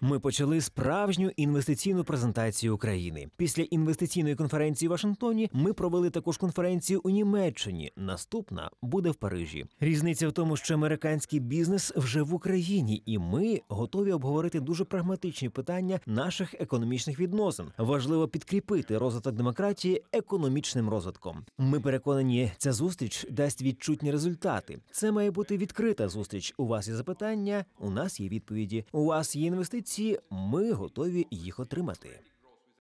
Ми почали справжню інвестиційну презентацію України. Після інвестиційної конференції в Вашингтоні ми провели також конференцію у Німеччині. Наступна буде в Парижі. Різниця в тому, що американський бізнес вже в Україні, і ми готові обговорити дуже прагматичні питання наших економічних відносин. Важливо підкріпити розвиток демократії економічним розвитком. Ми переконані, ця зустріч дасть відчутні результати. Це має бути відкрита зустріч. У вас є запитання? У нас нас є відповіді. У вас є інвестиції, ми готові їх отримати.